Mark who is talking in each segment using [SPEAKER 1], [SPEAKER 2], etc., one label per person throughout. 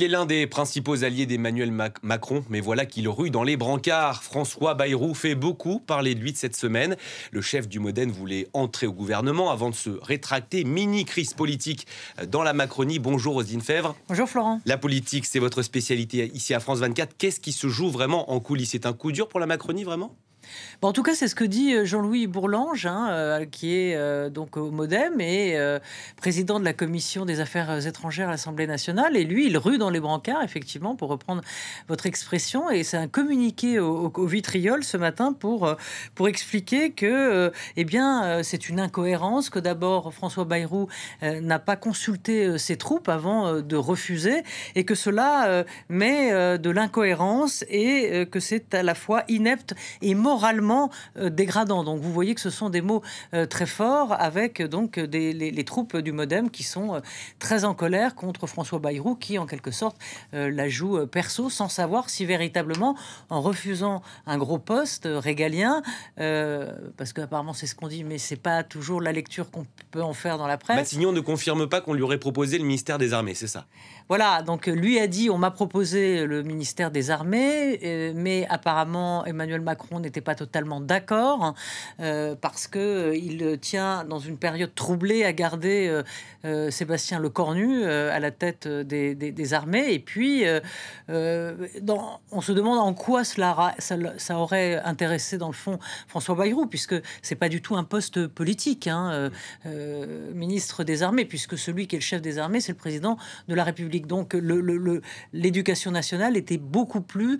[SPEAKER 1] Il est l'un des principaux alliés d'Emmanuel Macron, mais voilà qu'il rue dans les brancards. François Bayrou fait beaucoup parler de lui de cette semaine. Le chef du Modène voulait entrer au gouvernement avant de se rétracter. Mini-crise politique dans la Macronie. Bonjour Rosine Fèvre. Bonjour Florent. La politique, c'est votre spécialité ici à France 24. Qu'est-ce qui se joue vraiment en coulisses C'est un coup dur pour la Macronie, vraiment
[SPEAKER 2] en tout cas, c'est ce que dit euh, Jean-Louis Bourlange, hein, euh, qui est euh, donc au Modem et président de la commission des affaires étrangères à l'Assemblée nationale. Et lui, il rue dans les brancards, effectivement, pour reprendre votre expression. Et c'est un communiqué au, vitriol ce matin pour, pour expliquer que, eh bien, c'est une incohérence que d'abord François Bayrou n'a pas consulté ses troupes avant de refuser et que cela met de l'incohérence et que c'est à la fois inepte et mort euh, dégradant. Donc vous voyez que ce sont des mots euh, très forts avec euh, donc des, les, troupes du MoDem qui sont très en colère contre François Bayrou qui en quelque sorte la joue perso sans savoir si véritablement en refusant un gros poste régalien, parce parce apparemment c'est ce qu'on dit, mais c'est pas toujours la lecture qu'on peut en faire dans la presse. Matignon
[SPEAKER 1] ne confirme pas qu'on lui aurait proposé le ministère des Armées, c'est ça
[SPEAKER 2] Voilà, donc lui a dit on m'a proposé le ministère des Armées, mais apparemment Emmanuel Macron n'était pas totalement d'accord hein, euh, parce que euh, il tient dans une période troublée à garder euh, Sébastien Lecornu à la tête des, armées. Et puis, on se demande en quoi cela ça, aurait intéressé dans le fond François Bayrou, puisque c'est pas du tout un poste politique, hein, ministre des armées, puisque celui qui est le chef des armées, c'est le président de la République. Donc, l'éducation le, nationale était beaucoup plus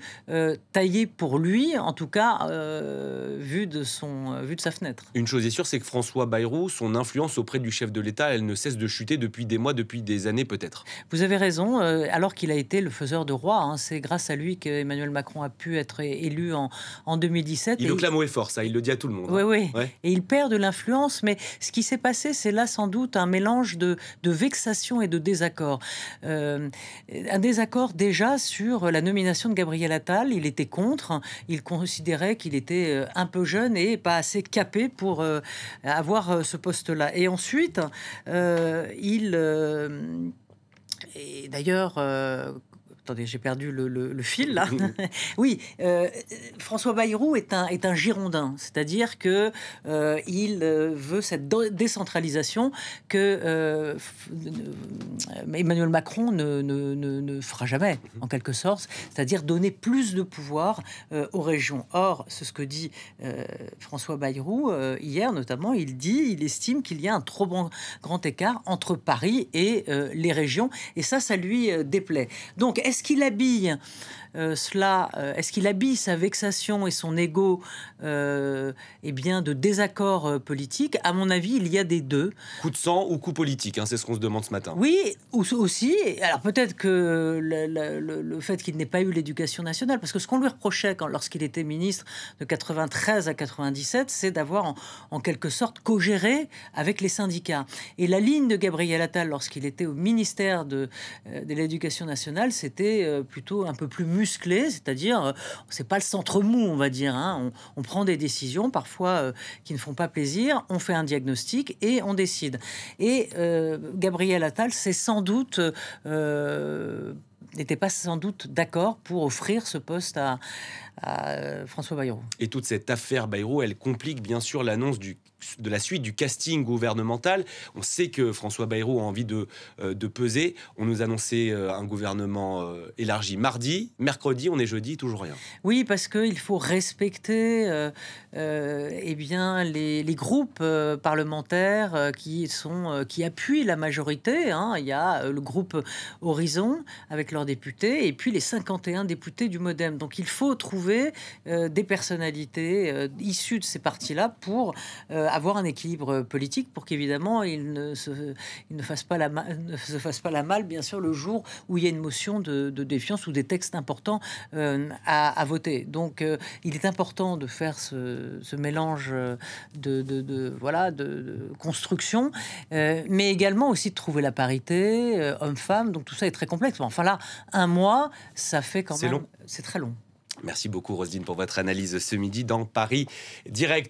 [SPEAKER 2] taillée pour lui, en tout cas
[SPEAKER 1] euh, vu, de son, euh, vu de sa fenêtre. Une chose est sûre, c'est que François Bayrou, son influence auprès du chef de l'État, elle ne cesse de chuter depuis des mois, depuis des années peut-être.
[SPEAKER 2] Vous avez raison, euh, alors qu'il a été le faiseur de roi, hein, c'est grâce à lui qu'Emmanuel Macron a pu être élu en, en 2017. Il et le clame
[SPEAKER 1] est fort, ça, il le dit à tout le monde. Hein. Oui, oui.
[SPEAKER 2] Et il perd de l'influence, mais ce qui s'est passé, c'est là sans doute un mélange de, vexation et de désaccord. un désaccord déjà sur la nomination de Gabriel Attal, il était contre, hein. il considérait qu'il était euh, un peu jeune et pas assez capé pour euh, avoir euh, ce poste-là. Et ensuite, il... Et d'ailleurs, attendez, j'ai perdu le, fil là. oui, euh, François Bayrou est un, est un Girondin, c'est-à-dire que euh, il euh, veut cette décentralisation que Emmanuel Macron ne, fera jamais, mhm. en quelque sorte, c'est-à-dire donner plus de pouvoir aux régions. Or, c'est ce que dit François Bayrou hier, notamment, il dit, il estime qu'il y a un trop grand, écart entre Paris et les régions, et ça, ça lui déplaît. Donc, est est-ce qu'il habille euh, cela, euh, est-ce qu'il habille sa vexation et son ego et euh, eh bien de désaccord politique À mon avis, il y a des deux.
[SPEAKER 1] Coup de sang ou coup politique, hein, c'est ce qu'on se demande ce matin.
[SPEAKER 2] Oui, ou, aussi. Alors peut-être que le, fait qu'il n'ait pas eu l'éducation nationale, parce que ce qu'on lui reprochait lorsqu'il était ministre de 93 à 97, c'est d'avoir en, quelque sorte co-géré avec les syndicats. Et la ligne de Gabriel Attal lorsqu'il était au ministère de l'Éducation nationale, c'était euh, plutôt un peu plus musclé, c'est-à-dire euh, c'est pas le centre mou, on va dire. Hein. On, on, prend des décisions parfois euh, qui ne font pas plaisir, on fait un diagnostic et on décide. Et Gabriel Attal, c'est sans doute
[SPEAKER 1] n'était pas sans doute d'accord pour offrir ce poste à, à euh, François Bayrou. Et toute cette affaire Bayrou, elle complique bien sûr l'annonce du de la suite du casting gouvernemental. On sait que François Bayrou a envie de, euh, peser. On nous annonçait euh, un gouvernement élargi mardi. Mercredi, on est jeudi, toujours rien.
[SPEAKER 2] Oui, parce qu'il faut respecter eh bien, les, groupes parlementaires qui, sont, qui appuient la majorité. Hein. Il y a le groupe Horizon avec leurs députés et puis les 51 députés du Modem. Donc il faut trouver euh, des personnalités euh, issues de ces partis-là pour euh, avoir un équilibre politique, pour qu'évidemment ils ne se, ne fassent pas la mal se pas la bien sûr, le jour où il y a une motion de, défiance ou des textes importants à, voter. Donc, il est important de faire ce, mélange de, voilà de, construction, mais également aussi de trouver la parité homme-femme. Donc, tout ça est très complexe. Enfin là, un mois, ça fait quand même. C'est très long.
[SPEAKER 1] Merci beaucoup, Rosine, pour votre analyse ce midi dans Paris Direct.